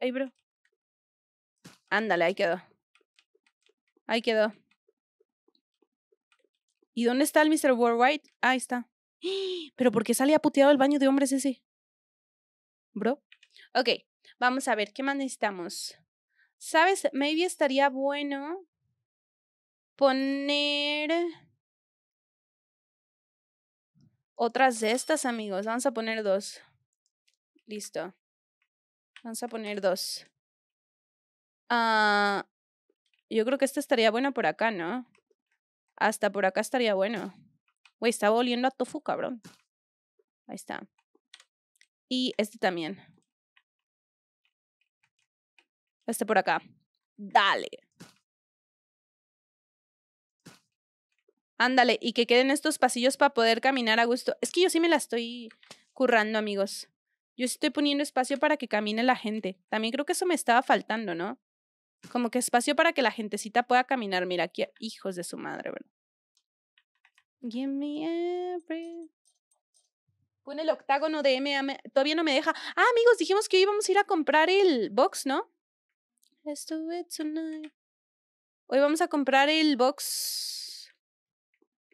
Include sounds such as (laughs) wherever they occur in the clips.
Ay, bro. Ándale, ahí quedó. Ahí quedó. ¿Y dónde está el Mr. Worldwide? Ahí está. (gasps) ¿Pero por qué salía puteado el baño de hombres ese? Bro. Ok, vamos a ver, ¿qué más necesitamos? ¿Sabes? Maybe estaría bueno poner otras de estas, amigos. Vamos a poner dos. Listo. Vamos a poner dos. Ah, yo creo que este estaría bueno por acá, ¿no? Hasta por acá estaría bueno. Güey, está oliendo a tofu, cabrón. Ahí está. Y este también. Este por acá. Dale. Ándale, y que queden estos pasillos para poder caminar a gusto. Es que yo sí me la estoy currando, amigos. Yo estoy poniendo espacio para que camine la gente. También creo que eso me estaba faltando, ¿no? Como que espacio para que la gentecita pueda caminar. Mira, aquí, hijos de su madre, ¿verdad? Give me every... Pone el octágono de M. Todavía no me deja. Ah, amigos, dijimos que hoy íbamos a ir a comprar el box, ¿no? Let's do tonight. Hoy vamos a comprar el box.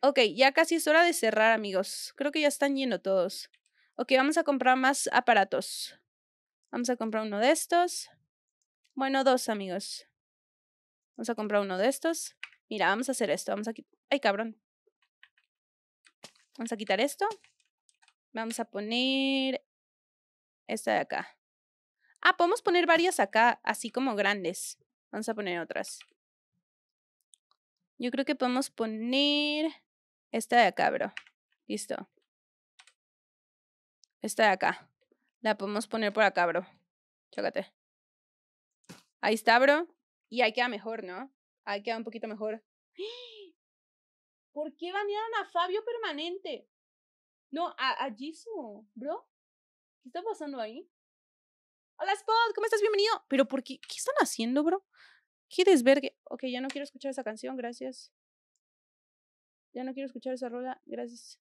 Ok, ya casi es hora de cerrar, amigos. Creo que ya están lleno todos. Ok, vamos a comprar más aparatos. Vamos a comprar uno de estos. Bueno, dos amigos. Vamos a comprar uno de estos. Mira, vamos a hacer esto. Vamos a Ay, cabrón. Vamos a quitar esto. Vamos a poner esta de acá. Ah, podemos poner varias acá, así como grandes. Vamos a poner otras. Yo creo que podemos poner esta de acá, bro. Listo. Esta de acá. La podemos poner por acá, bro. Chócate. Ahí está, bro. Y ahí queda mejor, ¿no? Ahí queda un poquito mejor. (gasps) ¿Por qué banearon a Fabio permanente? No, a, a bro. ¿Qué está pasando ahí? Hola, Spot, ¿cómo estás? Bienvenido. Pero ¿por qué? ¿Qué están haciendo, bro? ¿Qué ver Ok, ya no quiero escuchar esa canción, gracias. Ya no quiero escuchar esa rola, gracias.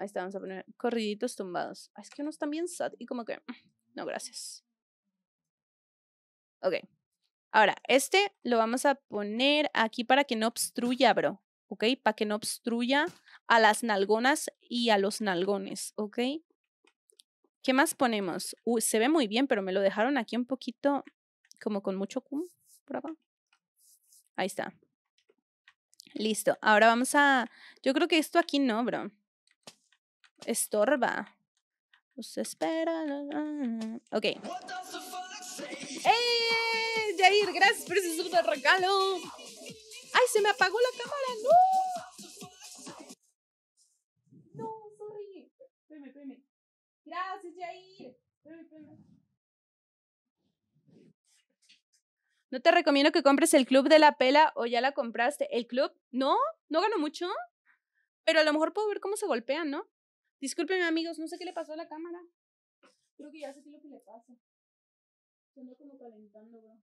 Ahí está, vamos a poner corriditos tumbados. Ah, es que unos también sad y como que. Mm, no, gracias. Ok. Ahora, este lo vamos a poner aquí para que no obstruya, bro. ¿Ok? Para que no obstruya a las nalgonas y a los nalgones. ¿Ok? ¿Qué más ponemos? se ve muy bien, pero me lo dejaron aquí un poquito, como con mucho cum, por Ahí está. Listo. Ahora vamos a... Yo creo que esto aquí no, bro estorba. Pues espera. Ok. ¡Ey! ¡Eh! Jair, gracias por ese super regalo. ¡Ay, se me apagó la cámara! ¡No! No, sorry. Gracias, Jair. No te recomiendo que compres el club de la pela o ya la compraste. ¿El club? No, no gano mucho. Pero a lo mejor puedo ver cómo se golpean, ¿no? Disculpen, amigos, no sé qué le pasó a la cámara. Creo que ya sé qué es lo que le pasa. Se anda como calentando, bro.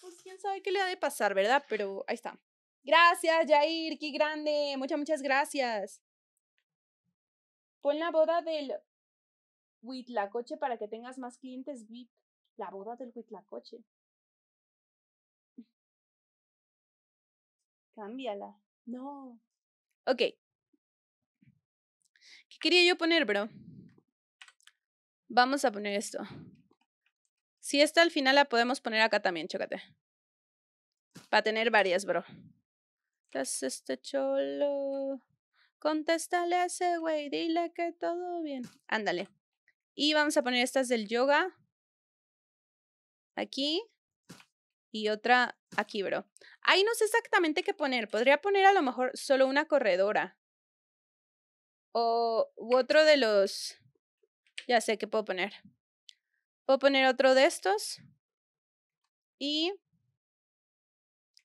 Pues quién sabe qué le ha de pasar, ¿verdad? Pero ahí está. Gracias, Jair, qué grande. Muchas, muchas gracias. Pon la boda del Huitlacoche para que tengas más clientes VIP. La boda del Huitlacoche. Cámbiala. No. Ok. ¿Qué quería yo poner, bro? Vamos a poner esto. Si esta al final la podemos poner acá también, chócate. Para tener varias, bro. Estás este cholo. Contéstale a ese güey, dile que todo bien. Ándale. Y vamos a poner estas del yoga. Aquí y otra aquí, bro. Ahí no sé exactamente qué poner. Podría poner a lo mejor solo una corredora. O otro de los... Ya sé qué puedo poner. Puedo poner otro de estos. Y...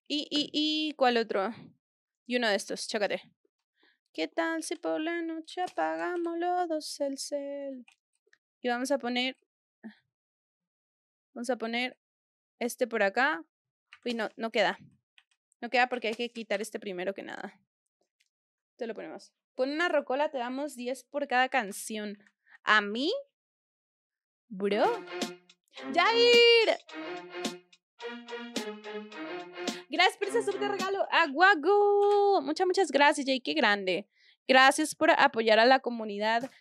Y, y, y, ¿cuál otro? Y uno de estos, chécate. ¿Qué tal si por la noche apagamos los dos el cel? Y vamos a poner... Vamos a poner este por acá. Uy, no, no queda. No queda porque hay que quitar este primero que nada. Te lo ponemos. Pon una rocola te damos 10 por cada canción. ¿A mí? Bro. ¡Jair! Gracias por ese regalo, regalo. ¡Aguago! Muchas, muchas gracias, Jay. ¡Qué grande! Gracias por apoyar a la comunidad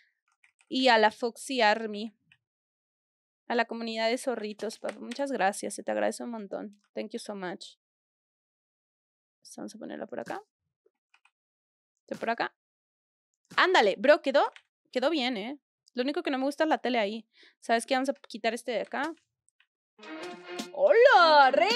y a la Foxy Army a la comunidad de zorritos, papá. Muchas gracias, se te agradece un montón. Thank you so much. Vamos a ponerla por acá. por acá? Ándale, bro, quedó, quedó bien, ¿eh? Lo único que no me gusta es la tele ahí. ¿Sabes qué? Vamos a quitar este de acá. ¡Hola, rey!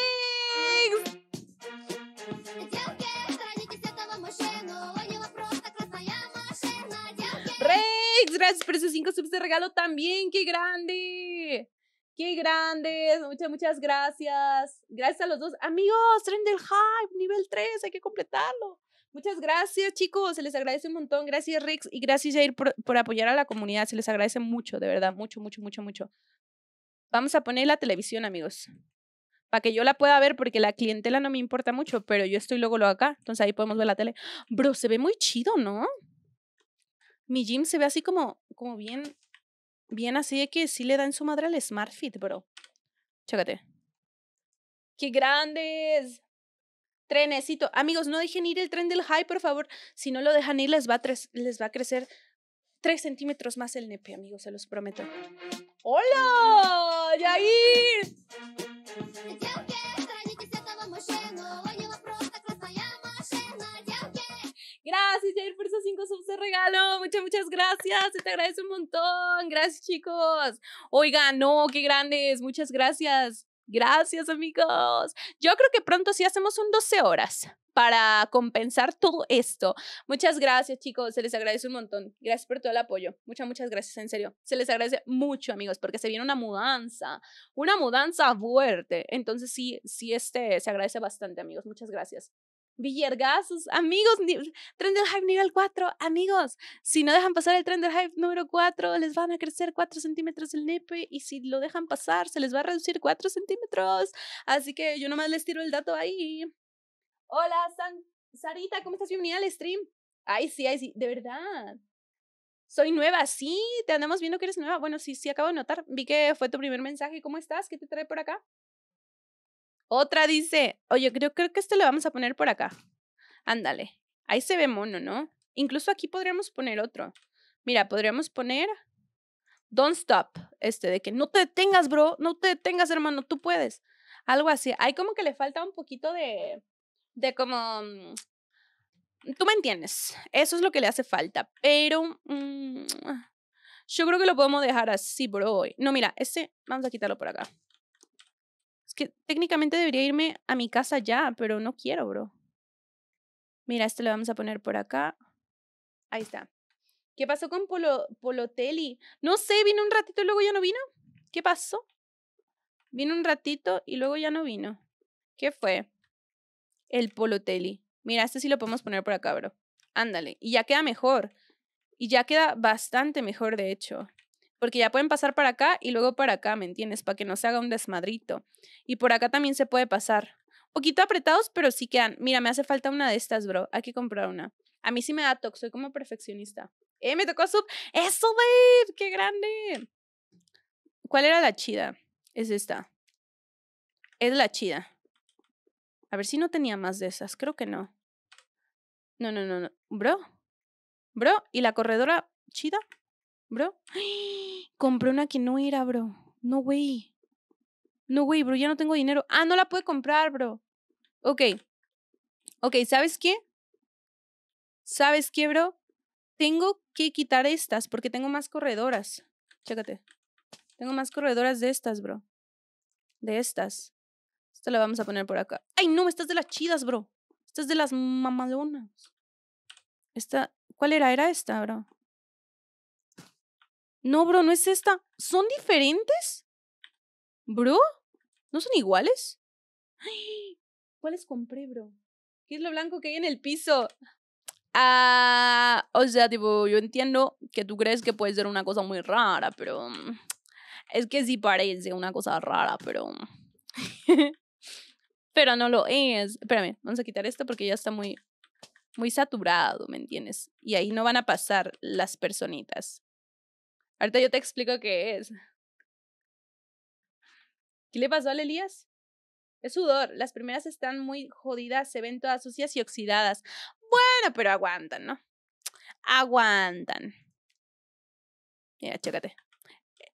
gracias por cinco subs de regalo también. ¡Qué grande! ¡Qué grandes! Muchas, muchas gracias. Gracias a los dos. Amigos, tren hype, nivel 3, hay que completarlo. Muchas gracias, chicos. Se les agradece un montón. Gracias, Rix. Y gracias, Jair, por, por apoyar a la comunidad. Se les agradece mucho, de verdad. Mucho, mucho, mucho, mucho. Vamos a poner la televisión, amigos. Para que yo la pueda ver, porque la clientela no me importa mucho, pero yo estoy luego, luego acá. Entonces ahí podemos ver la tele. Bro, se ve muy chido, ¿no? mi gym se ve así como, como bien, bien así de que sí le da en su madre al Smart Fit, bro. Chécate. ¡Qué grandes! Trenecito. Amigos, no dejen ir el tren del high, por favor. Si no lo dejan ir, les va a, les va a crecer tres centímetros más el nepe, amigos, se los prometo. ¡Hola! ¡Yair! Gracias, Jair, por esos cinco subs de regalo. Muchas, muchas gracias. Se Te agradece un montón. Gracias, chicos. Oigan, no, qué grandes. Muchas gracias. Gracias, amigos. Yo creo que pronto sí hacemos un 12 horas para compensar todo esto. Muchas gracias, chicos. Se les agradece un montón. Gracias por todo el apoyo. Muchas, muchas gracias, en serio. Se les agradece mucho, amigos, porque se viene una mudanza, una mudanza fuerte. Entonces, sí, sí, este, se agradece bastante, amigos. Muchas gracias villergazos amigos, tren del hype nivel 4, amigos, si no dejan pasar el tren del hype número 4, les van a crecer 4 centímetros el nepe y si lo dejan pasar, se les va a reducir 4 centímetros. Así que yo nomás les tiro el dato ahí. Hola, San Sarita, ¿cómo estás? Bienvenida al stream. Ay, sí, ay, sí, de verdad. Soy nueva, sí, te andamos viendo que eres nueva. Bueno, sí, sí, acabo de notar. Vi que fue tu primer mensaje. ¿Cómo estás? ¿Qué te trae por acá? Otra dice, oye, creo, creo que este lo vamos a poner por acá. Ándale, ahí se ve mono, ¿no? Incluso aquí podríamos poner otro. Mira, podríamos poner Don't Stop, este de que no te detengas, bro, no te detengas, hermano, tú puedes. Algo así. Hay como que le falta un poquito de, de como, mm, tú me entiendes, eso es lo que le hace falta, pero mm, yo creo que lo podemos dejar así, bro. No, mira, este, vamos a quitarlo por acá. Es que técnicamente debería irme a mi casa ya, pero no quiero, bro. Mira, este lo vamos a poner por acá. Ahí está. ¿Qué pasó con Polo, No sé, vino un ratito y luego ya no vino. ¿Qué pasó? Vino un ratito y luego ya no vino. ¿Qué fue? El Poloteli. Mira, este sí lo podemos poner por acá, bro. Ándale. Y ya queda mejor. Y ya queda bastante mejor, de hecho porque ya pueden pasar para acá y luego para acá, ¿me entiendes? Para que no se haga un desmadrito. Y por acá también se puede pasar. Poquito apretados, pero sí quedan. Mira, me hace falta una de estas, bro. Hay que comprar una. A mí sí me da toque, soy como perfeccionista. ¡Eh, me tocó sub! ¡Eso, babe! ¡Qué grande! ¿Cuál era la chida? Es esta. Es la chida. A ver si no tenía más de esas. Creo que no. No, no, no, no. Bro. Bro, ¿y la corredora chida? bro. Compré una que no era, bro. No, güey. No, güey, bro, ya no tengo dinero. Ah, no la pude comprar, bro. Ok. Ok, ¿sabes qué? ¿Sabes qué, bro? Tengo que quitar estas porque tengo más corredoras. Chécate. Tengo más corredoras de estas, bro. De estas. Esta la vamos a poner por acá. ¡Ay, no! Estas de las chidas, bro. Estas de las mamadonas Esta. ¿Cuál era? Era esta, bro. No, bro, no es esta. ¿Son diferentes? ¿Bro? ¿No son iguales? Ay, ¿Cuáles compré, bro? ¿Qué es lo blanco que hay en el piso? Ah, o sea, tipo, yo entiendo que tú crees que puede ser una cosa muy rara, pero... Mm, es que sí parece una cosa rara, pero... Mm, (laughs) pero no lo es. Espérame, vamos a quitar esto porque ya está muy, muy saturado, ¿me entiendes? Y ahí no van a pasar las personitas. Ahorita yo te explico qué es. ¿Qué le pasó a Elías? Es sudor. Las primeras están muy jodidas, se ven todas sucias y oxidadas. Bueno, pero aguantan, ¿no? Aguantan. Mira, chécate.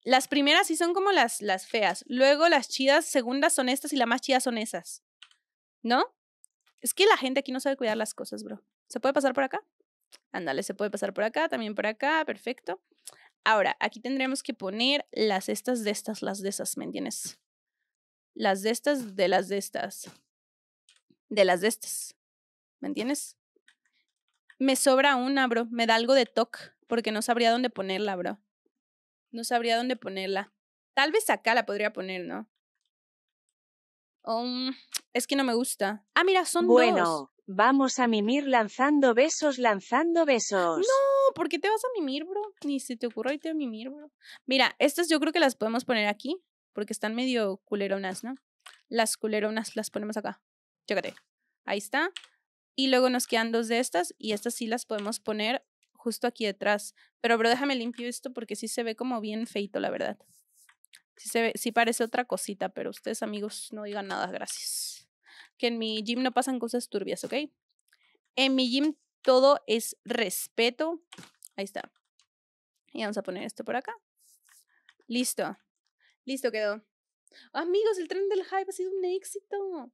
Las primeras sí son como las, las feas. Luego las chidas, segundas son estas y las más chidas son esas. ¿No? Es que la gente aquí no sabe cuidar las cosas, bro. ¿Se puede pasar por acá? Ándale, se puede pasar por acá, también por acá, perfecto. Ahora, aquí tendremos que poner las estas de estas, las de esas, ¿me entiendes? Las de estas, de las de estas, de las de estas, ¿me entiendes? Me sobra una, bro. Me da algo de toc, porque no sabría dónde ponerla, bro. No sabría dónde ponerla. Tal vez acá la podría poner, ¿no? Um, es que no me gusta. Ah, mira, son dos. Bueno, vamos a mimir lanzando besos, lanzando besos. ¡No! ¿por qué te vas a mimir, bro? Ni se te ocurra irte a mimir, bro. Mira, estas yo creo que las podemos poner aquí, porque están medio culeronas, ¿no? Las culeronas las ponemos acá. Chécate. Ahí está. Y luego nos quedan dos de estas, y estas sí las podemos poner justo aquí detrás. Pero, bro, déjame limpio esto porque sí se ve como bien feito, la verdad. Sí, se ve, sí parece otra cosita, pero ustedes, amigos, no digan nada, gracias. Que en mi gym no pasan cosas turbias, ¿ok? En mi gym todo es respeto. Ahí está. Y vamos a poner esto por acá. Listo. Listo quedó. Amigos, el tren del hype ha sido un éxito.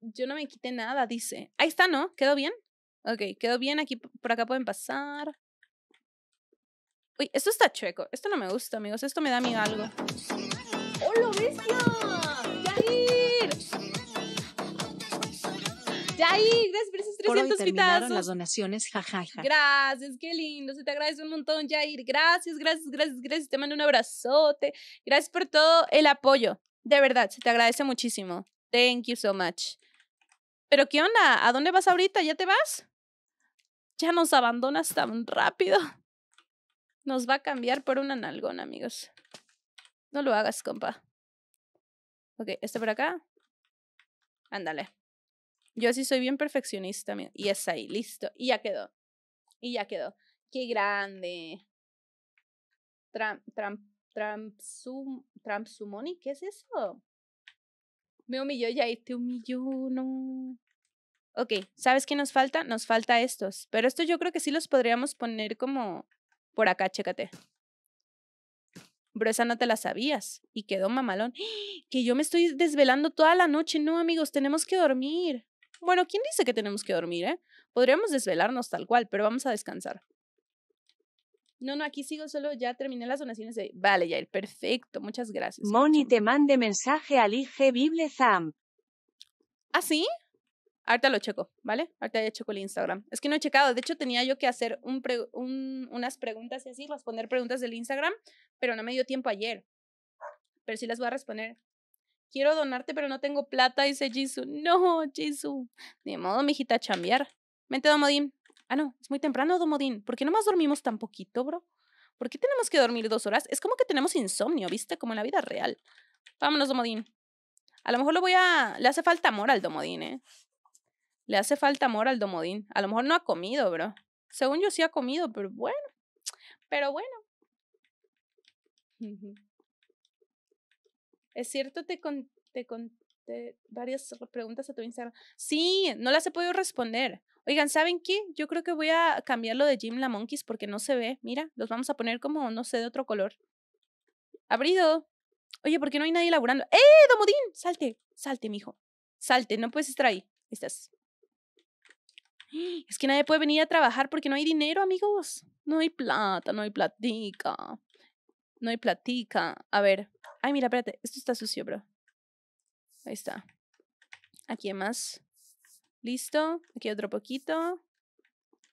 Yo no me quité nada, dice. Ahí está, ¿no? ¿Quedó bien? Ok, quedó bien. Aquí por acá pueden pasar. Uy, esto está chueco. Esto no me gusta, amigos. Esto me da miedo algo. ¡Hola, ¡Ay! gracias por esos 300 pitazos. las donaciones, jajaja. Gracias, qué lindo, se te agradece un montón, Jair. Gracias, gracias, gracias, gracias. Te mando un abrazote. Gracias por todo el apoyo. De verdad, se te agradece muchísimo. Thank you so much. Pero ¿qué onda? ¿A dónde vas ahorita? ¿Ya te vas? Ya nos abandonas tan rápido. Nos va a cambiar por un analgón, amigos. No lo hagas, compa. Ok, este por acá. Ándale. Yo sí soy bien perfeccionista y es ahí, listo. Y ya quedó. Y ya quedó. Qué grande. Tram, tramp tramp sum, sumoni, ¿qué es eso? Me humilló ya y te humilló, no. Ok, ¿sabes qué nos falta? Nos falta estos. Pero estos yo creo que sí los podríamos poner como por acá, chécate. Pero esa no te la sabías. Y quedó mamalón. ¡Ah! Que yo me estoy desvelando toda la noche. No, amigos, tenemos que dormir. Bueno, ¿quién dice que tenemos que dormir, eh? Podríamos desvelarnos tal cual, pero vamos a descansar. No, no, aquí sigo solo, ya terminé las donaciones de... Vale, Yair, perfecto, muchas gracias. Moni te mande mensaje al IG Biblezam. ¿Ah, sí? Ahorita lo checo, ¿vale? Ahorita ya checo el Instagram. Es que no he checado, de hecho tenía yo que hacer unas preguntas y así, responder preguntas del Instagram, pero no me dio tiempo ayer. Pero sí las voy a responder quiero donarte, pero no tengo plata, dice Jisoo. No, Jisoo. Ni modo, mijita, chambear. Vente, Domodín. Ah, no, es muy temprano, Domodín. ¿Por qué más dormimos tan poquito, bro? ¿Por qué tenemos que dormir dos horas? Es como que tenemos insomnio, ¿viste? Como en la vida real. Vámonos, Domodín. A lo mejor lo voy a... Le hace falta amor al Domodín, ¿eh? Le hace falta amor al Domodín. A lo mejor no ha comido, bro. Según yo sí ha comido, pero bueno. Pero bueno. Es cierto, te, te conté varias preguntas a tu Instagram. Sí, no las he podido responder. Oigan, ¿saben qué? Yo creo que voy a cambiarlo de Jim La Monkeys porque no se ve. Mira, los vamos a poner como, no sé, de otro color. Abrido. Oye, ¿por qué no hay nadie laburando? ¡Eh, Domodín! Salte, salte, mijo. Salte, no puedes estar ahí. Estás. Es que nadie puede venir a trabajar porque no hay dinero, amigos. No hay plata, no hay platica. No hay platica. A ver. Ay, mira, espérate. Esto está sucio, bro. Ahí está. Aquí hay más. Listo. Aquí otro poquito.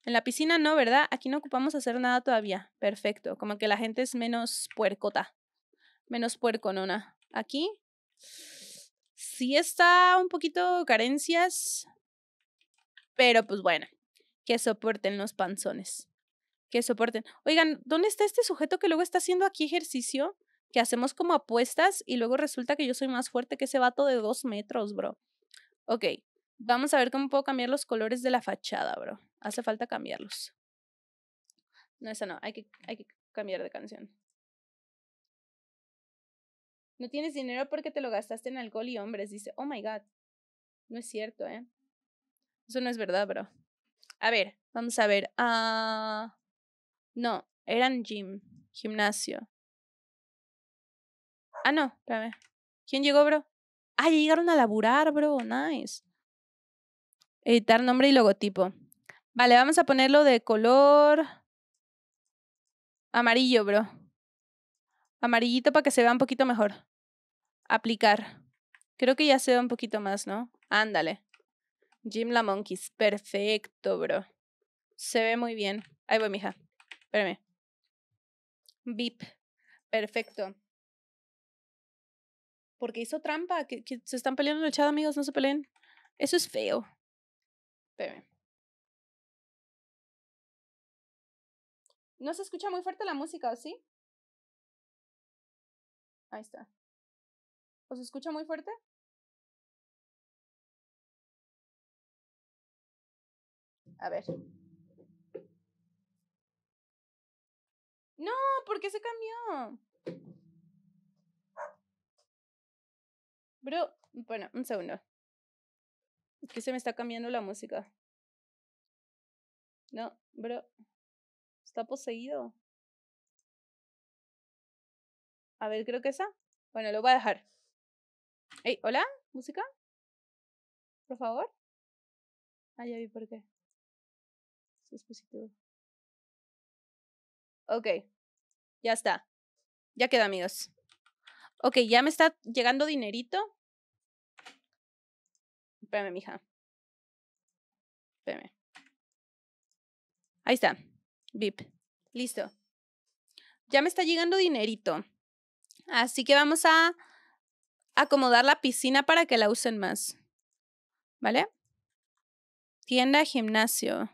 En la piscina no, ¿verdad? Aquí no ocupamos hacer nada todavía. Perfecto. Como que la gente es menos puercota. Menos puerconona. Aquí sí está un poquito carencias. Pero pues bueno, que soporten los panzones que soporten. Oigan, ¿dónde está este sujeto que luego está haciendo aquí ejercicio? Que hacemos como apuestas y luego resulta que yo soy más fuerte que ese vato de dos metros, bro. Ok, vamos a ver cómo puedo cambiar los colores de la fachada, bro. Hace falta cambiarlos. No, esa no, hay que, hay que cambiar de canción. No tienes dinero porque te lo gastaste en alcohol y hombres. Dice, oh my god. No es cierto, ¿eh? Eso no es verdad, bro. A ver, vamos a ver. Ah. No, eran gym, gimnasio. Ah, no, espérame. ¿Quién llegó, bro? Ah, llegaron a laburar, bro. Nice. Editar nombre y logotipo. Vale, vamos a ponerlo de color amarillo, bro. Amarillito para que se vea un poquito mejor. Aplicar. Creo que ya se ve un poquito más, ¿no? Ándale. Jim La Monkeys. Perfecto, bro. Se ve muy bien. Ahí voy, mija. Espérame. Vip. Perfecto. Porque hizo trampa. Que, se están peleando en el amigos. No se peleen. Eso es feo. Espérame. No se escucha muy fuerte la música, sí? Ahí está. ¿Os escucha muy fuerte? A ver. No, ¿por qué se cambió? Bro, bueno, un segundo. Es se me está cambiando la música. No, bro. Está poseído. A ver, creo que esa. Bueno, lo voy a dejar. Hey, hola, música. Por favor. Ah, ya vi por qué. Dispositivo. Ok, ya está. Ya queda, amigos. Ok, ya me está llegando dinerito. Espérame, mija. Espérame. Ahí está. VIP. Listo. Ya me está llegando dinerito. Así que vamos a acomodar la piscina para que la usen más. ¿Vale? Tienda, gimnasio.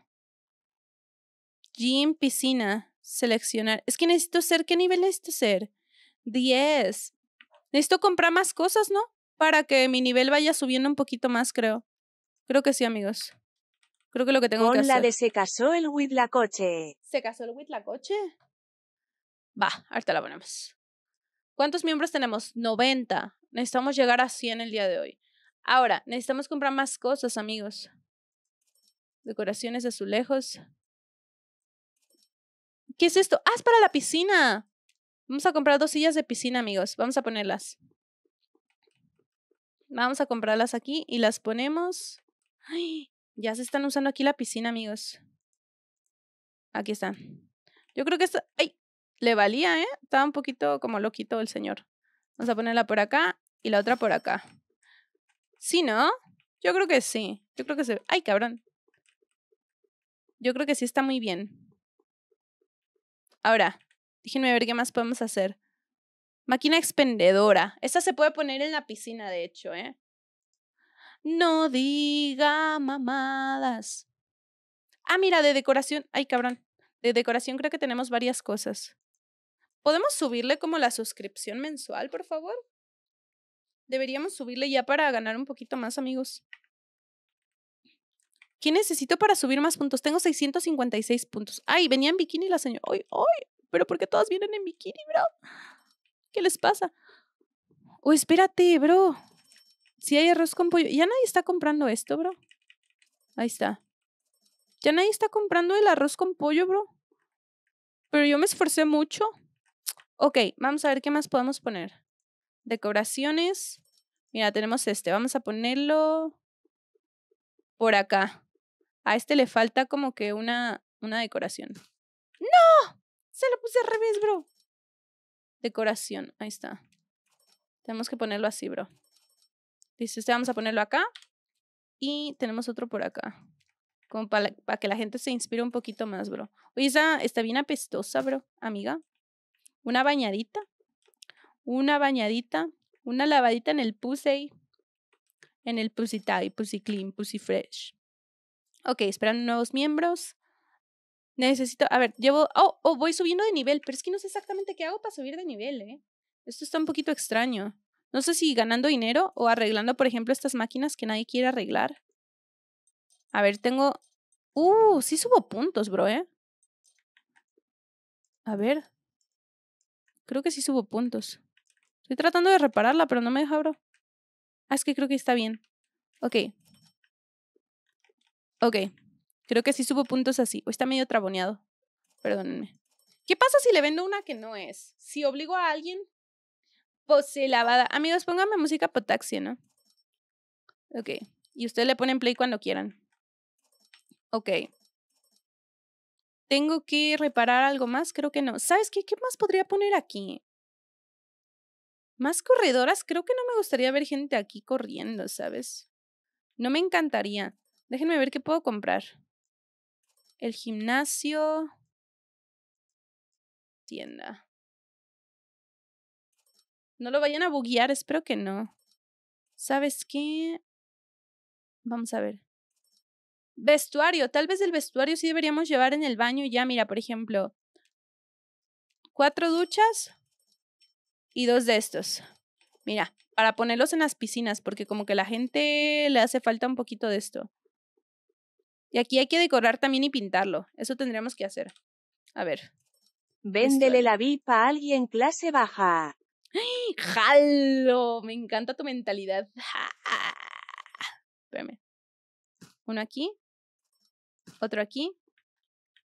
Gym, piscina seleccionar. Es que necesito ser, ¿qué nivel necesito ser? 10. Necesito comprar más cosas, ¿no? Para que mi nivel vaya subiendo un poquito más, creo. Creo que sí, amigos. Creo que lo que tengo que hacer. Con la de se casó el coche. ¿Se casó el coche? Va, ahorita la ponemos. ¿Cuántos miembros tenemos? 90. Necesitamos llegar a 100 el día de hoy. Ahora, necesitamos comprar más cosas, amigos. Decoraciones, azulejos. ¿Qué es esto? Ah, es para la piscina. Vamos a comprar dos sillas de piscina, amigos. Vamos a ponerlas. Vamos a comprarlas aquí y las ponemos. Ay, ya se están usando aquí la piscina, amigos. Aquí están Yo creo que esta... ¡Ay! Le valía, ¿eh? Estaba un poquito como loquito el señor. Vamos a ponerla por acá y la otra por acá. ¿Sí, no? Yo creo que sí. Yo creo que se... ¡Ay, cabrón! Yo creo que sí está muy bien. Ahora, déjenme ver qué más podemos hacer. Máquina expendedora. Esta se puede poner en la piscina, de hecho, ¿eh? No diga mamadas. Ah, mira, de decoración. Ay, cabrón. De decoración creo que tenemos varias cosas. ¿Podemos subirle como la suscripción mensual, por favor? Deberíamos subirle ya para ganar un poquito más, amigos. ¿Qué necesito para subir más puntos? Tengo 656 puntos. Ay, venía en bikini la señora. Ay, ay, pero ¿por qué todas vienen en bikini, bro? ¿Qué les pasa? O espérate, bro. Si hay arroz con pollo. Ya nadie está comprando esto, bro. Ahí está. Ya nadie está comprando el arroz con pollo, bro. Pero yo me esforcé mucho. Ok, vamos a ver qué más podemos poner. Decoraciones. Mira, tenemos este. Vamos a ponerlo por acá. A este le falta como que una, una decoración. ¡No! Se lo puse al revés, bro. Decoración, ahí está. Tenemos que ponerlo así, bro. dice este vamos a ponerlo acá. Y tenemos otro por acá. Como para, que la gente se inspire un poquito más, bro. Oye, esa está bien apestosa, bro, amiga. Una bañadita. Una bañadita. Una lavadita en el pusey. En el pussy tie, pussy clean, pussy fresh. Ok, esperan nuevos miembros. Necesito, a ver, llevo, oh, oh, voy subiendo de nivel, pero es que no sé exactamente qué hago para subir de nivel, ¿eh? Esto está un poquito extraño. No sé si ganando dinero o arreglando, por ejemplo, estas máquinas que nadie quiere arreglar. A ver, tengo... Uh, sí subo puntos, bro, ¿eh? A ver. Creo que sí subo puntos. Estoy tratando de repararla, pero no me deja, bro. Ah, es que creo que está bien. Ok, Ok, creo que sí subo puntos así. O está medio traboneado. Perdónenme. ¿Qué pasa si le vendo una que no es? Si obligo a alguien, pues se lavada. Amigos, pónganme música potaxia, ¿no? Ok. Y ustedes le ponen play cuando quieran. Ok. ¿Tengo que reparar algo más? Creo que no. ¿Sabes qué? ¿Qué más podría poner aquí? Más corredoras. Creo que no me gustaría ver gente aquí corriendo, ¿sabes? No me encantaría. Déjenme ver qué puedo comprar. El gimnasio. Tienda. No lo vayan a buguear, espero que no. ¿Sabes qué? Vamos a ver. Vestuario. Tal vez el vestuario sí deberíamos llevar en el baño ya. Mira, por ejemplo, cuatro duchas y dos de estos. Mira, para ponerlos en las piscinas, porque como que la gente le hace falta un poquito de esto. Y aquí hay que decorar también y pintarlo. Eso tendríamos que hacer. A ver. Véndele la VIP a alguien clase baja. (gasps) ¡Jalo! Me encanta tu mentalidad. Espérame. Uno aquí. Otro aquí.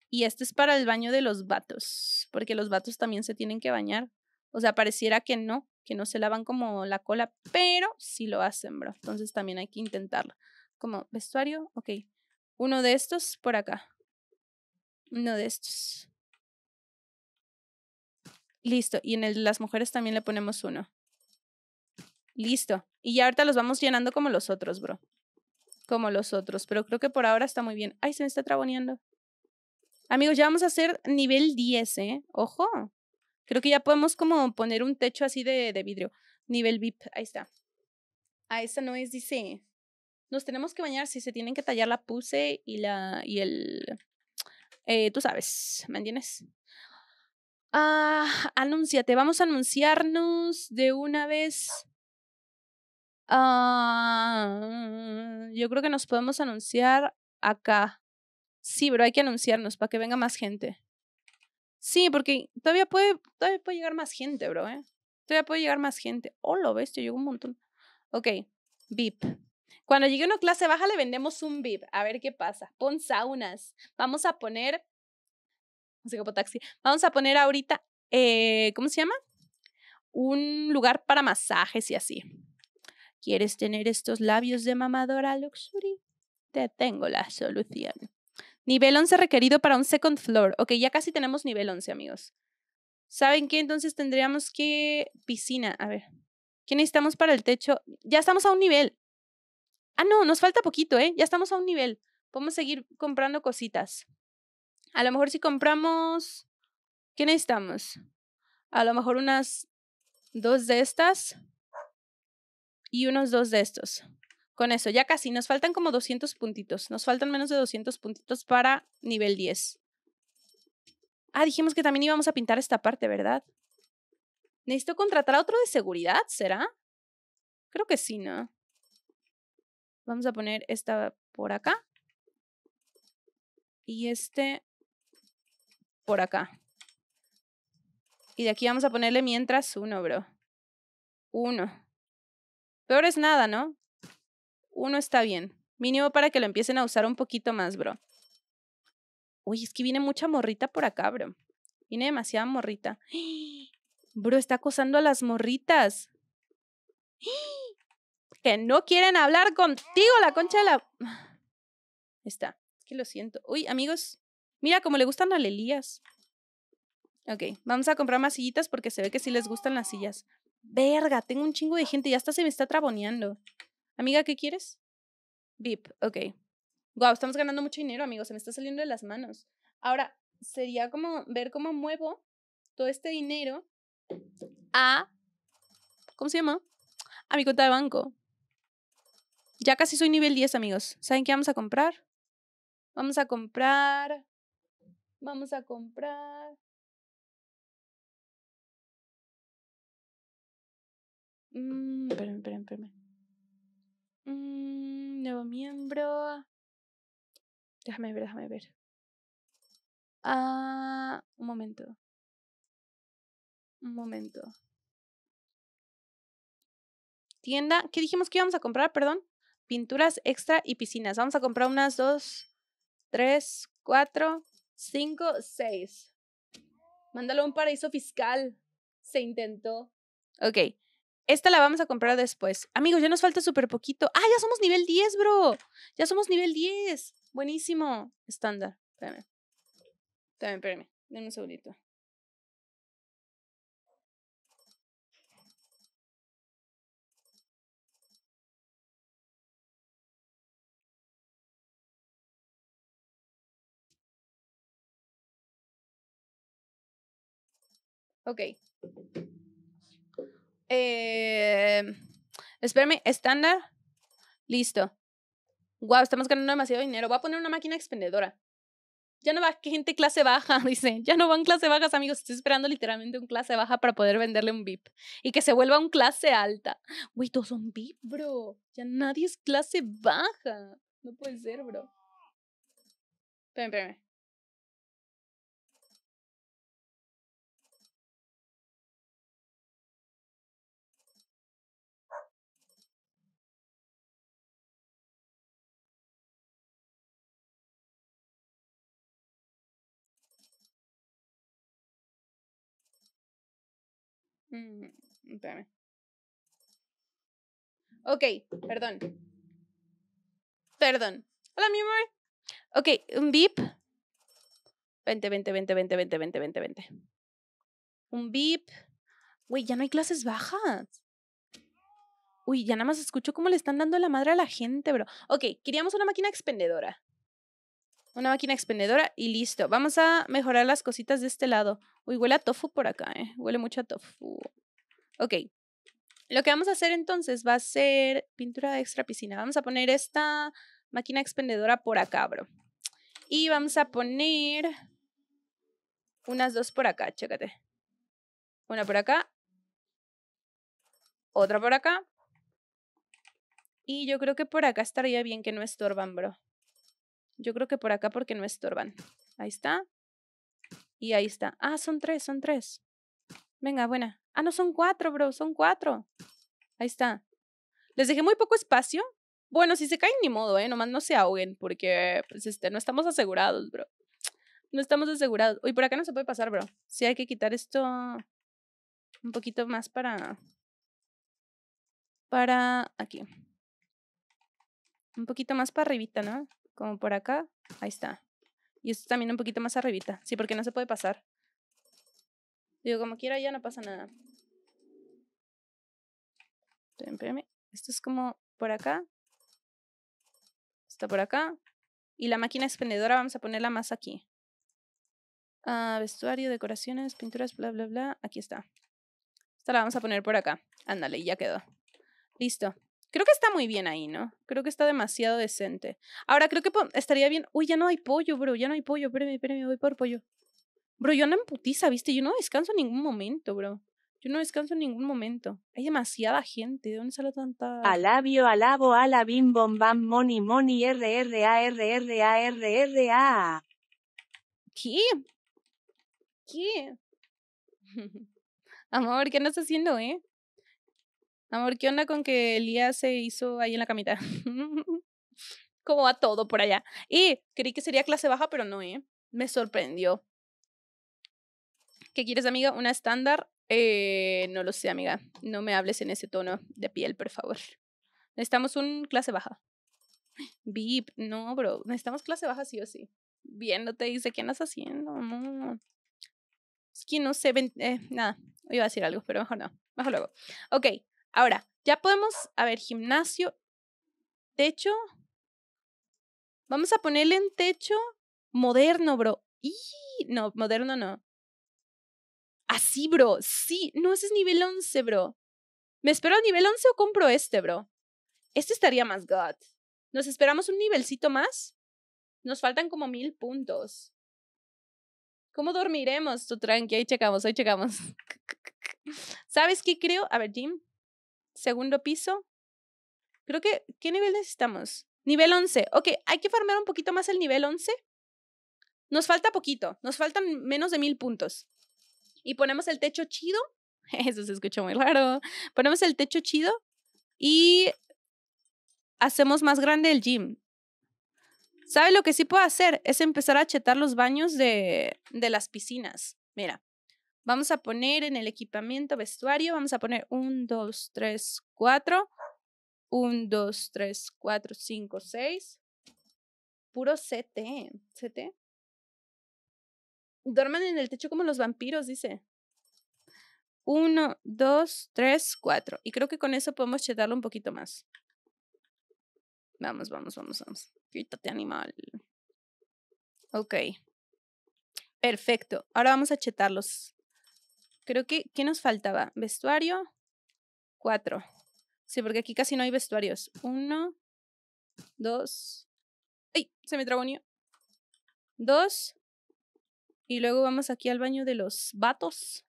Y este es para el baño de los vatos. Porque los vatos también se tienen que bañar. O sea, pareciera que no, que no se lavan como la cola, pero sí lo hacen, bro. Entonces también hay que intentarlo. Como vestuario, ok. Uno de estos por acá. Uno de estos. Listo. Y en el de las mujeres también le ponemos uno. Listo. Y ya ahorita los vamos llenando como los otros, bro. Como los otros. Pero creo que por ahora está muy bien. Ay, se me está traboneando. Amigos, ya vamos a hacer nivel 10, ¿eh? Ojo. Creo que ya podemos como poner un techo así de, de vidrio. Nivel VIP. Ahí está. Ah, esa no es, dice nos tenemos que bañar si se tienen que tallar la puse y la y el eh, tú sabes, ¿me entiendes? Ah, anúnciate, vamos a anunciarnos de una vez. Ah, yo creo que nos podemos anunciar acá. Sí, bro, hay que anunciarnos para que venga más gente. Sí, porque todavía puede, todavía puede llegar más gente, bro, ¿eh? Todavía puede llegar más gente. Oh, lo ves, llegó un montón. Ok, VIP. Cuando llegue una clase baja le vendemos un VIP, a ver qué pasa. Pon saunas. Vamos a poner, no taxi, vamos a poner ahorita, eh, ¿cómo se llama? Un lugar para masajes y así. ¿Quieres tener estos labios de mamadora luxury? Te tengo la solución. Nivel 11 requerido para un second floor. Ok, ya casi tenemos nivel 11, amigos. ¿Saben qué? Entonces tendríamos que piscina. A ver, ¿qué necesitamos para el techo? Ya estamos a un nivel. Ah, no, nos falta poquito, ¿eh? Ya estamos a un nivel. Podemos seguir comprando cositas. A lo mejor si compramos... ¿Qué necesitamos? A lo mejor unas dos de estas y unos dos de estos. Con eso, ya casi. Nos faltan como 200 puntitos. Nos faltan menos de 200 puntitos para nivel 10. Ah, dijimos que también íbamos a pintar esta parte, ¿verdad? Necesito contratar a otro de seguridad, ¿será? Creo que sí, ¿no? Vamos a poner esta por acá. Y este por acá. Y de aquí vamos a ponerle mientras uno, bro. Uno. Peor es nada, ¿no? Uno está bien. Mínimo para que lo empiecen a usar un poquito más, bro. Uy, es que viene mucha morrita por acá, bro. Viene demasiada morrita. (gasps) Bro, está acosando a las morritas. (gasps) ¡Ah! no quieren hablar contigo, la concha de la... (sighs) Está, que lo siento. Uy, amigos, mira cómo le gustan a Lelías. Ok, vamos a comprar más sillitas porque se ve que sí les gustan las sillas. Verga, tengo un chingo de gente, ya hasta se me está traboneando. Amiga, ¿qué quieres? VIP, ok. Wow, estamos ganando mucho dinero, amigos, se me está saliendo de las manos. Ahora, sería como ver cómo muevo todo este dinero a, ¿cómo se llama? A mi cuenta de banco. Ya casi soy nivel 10, amigos. ¿Saben qué vamos a comprar? Vamos a comprar. Vamos a comprar. Mmm. esperen, esperen, esperen. Mm, nuevo miembro. Déjame ver, déjame ver. Ah, un momento. Un momento. Tienda. ¿Qué dijimos que íbamos a comprar? Perdón pinturas extra y piscinas. Vamos a comprar unas dos, tres, cuatro, cinco, seis. Mándalo a un paraíso fiscal. Se intentó. Ok. Esta la vamos a comprar después. Amigos, ya nos falta súper poquito. ¡Ah, ya somos nivel 10, bro! Ya somos nivel 10. Buenísimo. Estándar. Espérame. Espérame, espérame. Denme un segundito. Ok. Eh, espérame, estándar. Listo. Wow, estamos ganando demasiado dinero. Voy a poner una máquina expendedora. Ya no va gente clase baja, (laughs) dice. Ya no van clase bajas, amigos. Estoy esperando literalmente un clase baja para poder venderle un VIP. Y que se vuelva un clase alta. Güey, todos son VIP, bro. Ya nadie es clase baja. No puede ser, bro. Espérame, espérame. Mm, ok, perdón. Perdón. Hola, mi amor. Ok, un beep. Vente, vente, vente, vente, vente, vente, vente, vente. Un beep. Güey, ya no hay clases bajas. Uy, ya nada más escucho cómo le están dando la madre a la gente, bro. Ok, queríamos una máquina expendedora una máquina expendedora y listo. Vamos a mejorar las cositas de este lado. Uy, huele a tofu por acá, ¿eh? Huele mucho a tofu. Ok. Lo que vamos a hacer entonces va a ser pintura extra piscina. Vamos a poner esta máquina expendedora por acá, bro. Y vamos a poner unas dos por acá, chécate. Una por acá. Otra por acá. Y yo creo que por acá estaría bien que no estorban, bro. Yo creo que por acá porque no estorban. Ahí está. Y ahí está. Ah, son tres, son tres. Venga, buena. Ah, no, son cuatro, bro, son cuatro. Ahí está. Les dejé muy poco espacio. Bueno, si se caen, ni modo, ¿eh? Nomás no se ahoguen porque pues, este, no estamos asegurados, bro. No estamos asegurados. Uy, por acá no se puede pasar, bro. Sí, hay que quitar esto un poquito más para... Para aquí. Un poquito más para arribita, ¿no? como por acá, ahí está. Y esto también un poquito más arribita, sí, porque no se puede pasar. Digo, como quiera ya no pasa nada. Esto es como por acá. Está por acá. Y la máquina expendedora vamos a ponerla más aquí. Ah, vestuario, decoraciones, pinturas, bla, bla, bla. Aquí está. Esta la vamos a poner por acá. Ándale, ya quedó. Listo. Creo que está muy bien ahí, ¿no? Creo que está demasiado decente. Ahora creo que estaría bien. Uy, ya no hay pollo, bro. Ya no hay pollo. Espérame, espérame, voy por pollo. Bro, yo no en putiza, ¿viste? Yo no descanso en ningún momento, bro. Yo no descanso en ningún momento. Hay demasiada gente. ¿De dónde sale tanta.? Alabio, alabo, bom, bam moni, moni, r, r, a, r, r, a, r, r, a. ¿Qué? ¿Qué? (laughs) Amor, ¿qué estás haciendo, eh? Amor, ¿qué onda con que Elías se hizo ahí en la camita? (laughs) ¿Cómo va todo por allá? Y creí que sería clase baja, pero no, ¿eh? Me sorprendió. ¿Qué quieres, amiga? ¿Una estándar? Eh, no lo sé, amiga. No me hables en ese tono de piel, por favor. Necesitamos un clase baja. Vip, no, bro. Necesitamos clase baja sí o sí. Viéndote, no te dice qué andas haciendo. Es que no sé, eh, nada. Iba a decir algo, pero mejor no. Mejor luego. Ok, Ahora, ya podemos, a ver, gimnasio, techo. Vamos a ponerle en techo moderno, bro. no, moderno no. Así, bro. Sí, no, ese es nivel 11, bro. ¿Me espero a nivel 11 o compro este, bro? Este estaría más god. ¿Nos esperamos un nivelcito más? Nos faltan como mil puntos. ¿Cómo dormiremos? Tú tranqui, ahí checamos, ahí checamos. (laughs) ¿Sabes qué creo? A ver, Jim, segundo piso. Creo que, ¿qué nivel necesitamos? Nivel 11. Ok, hay que farmear un poquito más el nivel 11. Nos falta poquito, nos faltan menos de mil puntos. Y ponemos el techo chido. (laughs) Eso se escucha muy raro. Ponemos el techo chido y hacemos más grande el gym. ¿Sabe lo que sí puedo hacer? Es empezar a chetar los baños de, de las piscinas. Mira, Vamos a poner en el equipamiento vestuario, vamos a poner 1, 2, 3, 4. 1, 2, 3, 4, 5, 6. Puro CT. CT. Duerman en el techo como los vampiros, dice. 1, 2, 3, 4. Y creo que con eso podemos chetarlo un poquito más. Vamos, vamos, vamos, vamos. Quítate, animal. Ok. Perfecto. Ahora vamos a chetarlos. Creo que, ¿qué nos faltaba? Vestuario, cuatro. Sí, porque aquí casi no hay vestuarios. Uno, dos. ¡Ay! Se me trabó un Dos. Y luego vamos aquí al baño de los vatos.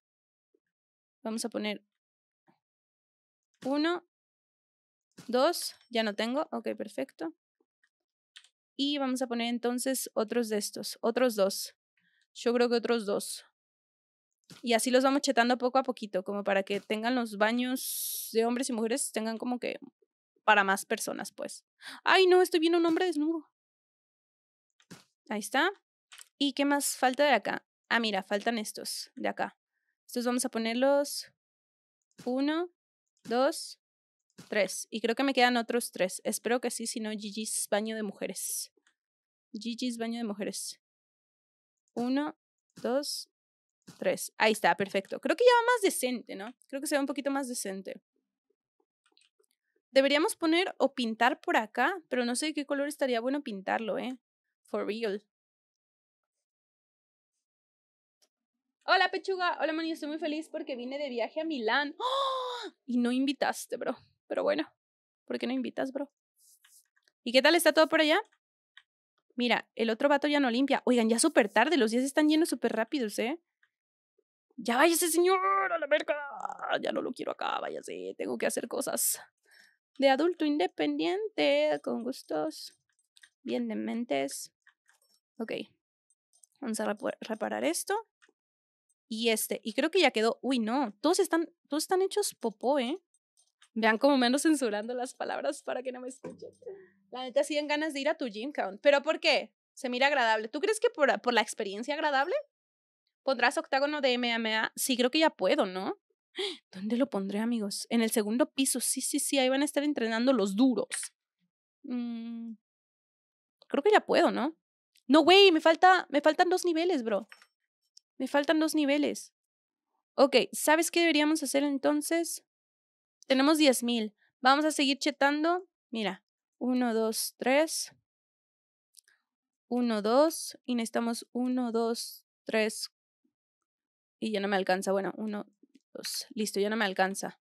Vamos a poner uno, dos. Ya no tengo. Ok, perfecto. Y vamos a poner entonces otros de estos. Otros dos. Yo creo que otros dos. Y así los vamos chetando poco a poquito, como para que tengan los baños de hombres y mujeres, tengan como que para más personas, pues. Ay, no, estoy viendo un hombre desnudo. Ahí está. ¿Y qué más falta de acá? Ah, mira, faltan estos de acá. Estos vamos a ponerlos. Uno, dos, tres. Y creo que me quedan otros tres. Espero que sí, si no, GG's baño de mujeres. Gigi's baño de mujeres. Uno, dos, Tres. Ahí está, perfecto. Creo que ya va más decente, ¿no? Creo que se ve un poquito más decente. Deberíamos poner o pintar por acá, pero no sé de qué color estaría bueno pintarlo, ¿eh? For real. Hola, pechuga. Hola, Moni. Estoy muy feliz porque vine de viaje a Milán. ¡Oh! Y no invitaste, bro. Pero bueno, ¿por qué no invitas, bro? ¿Y qué tal está todo por allá? Mira, el otro vato ya no limpia. Oigan, ya súper tarde, los días están yendo súper rápidos, ¿eh? ya váyase señor a la verga, ya no lo quiero acá, váyase, tengo que hacer cosas de adulto independiente, con gustos, bien de mentes. Ok, vamos a reparar esto. Y este, y creo que ya quedó, uy no, todos están, todos están hechos popó, ¿eh? Vean como menos censurando las palabras para que no me escuchen. La neta sí dan ganas de ir a tu gym pero ¿por qué? Se mira agradable. ¿Tú crees que por, por la experiencia agradable? ¿Pondrás octágono de MMA? Sí, creo que ya puedo, ¿no? (gasps) ¿Dónde lo pondré, amigos? En el segundo piso. Sí, sí, sí, ahí van a estar entrenando los duros. Mm. creo que ya puedo, ¿no? No, güey, me, falta, me faltan dos niveles, bro. Me faltan dos niveles. Ok, ¿sabes qué deberíamos hacer entonces? Tenemos 10.000. Vamos a seguir chetando. Mira, 1, 2, 3. 1, 2. Y necesitamos 1, 2, 3, y ya no me alcanza. Bueno, uno, dos, listo, ya no me alcanza.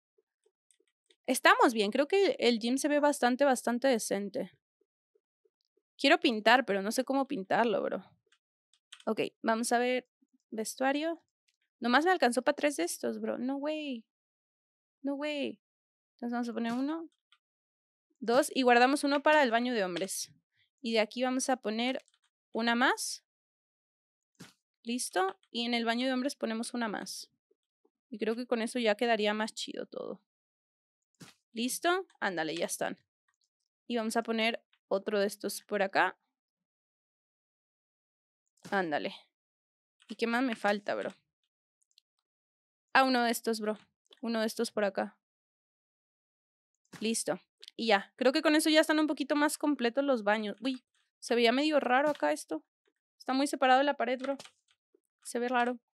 Estamos bien, creo que el gym se ve bastante, bastante decente. Quiero pintar, pero no sé cómo pintarlo, bro. Ok, vamos a ver vestuario. Nomás me alcanzó para tres de estos, bro. No way. No way. Entonces vamos a poner uno, dos y guardamos uno para el baño de hombres. Y de aquí vamos a poner una más Listo. Y en el baño de hombres ponemos una más. Y creo que con eso ya quedaría más chido todo. Listo. Ándale, ya están. Y vamos a poner otro de estos por acá. Ándale. ¿Y qué más me falta, bro? Ah, uno de estos, bro. Uno de estos por acá. Listo. Y ya. Creo que con eso ya están un poquito más completos los baños. Uy, se veía medio raro acá esto. Está muy separado de la pared, bro se ve raro.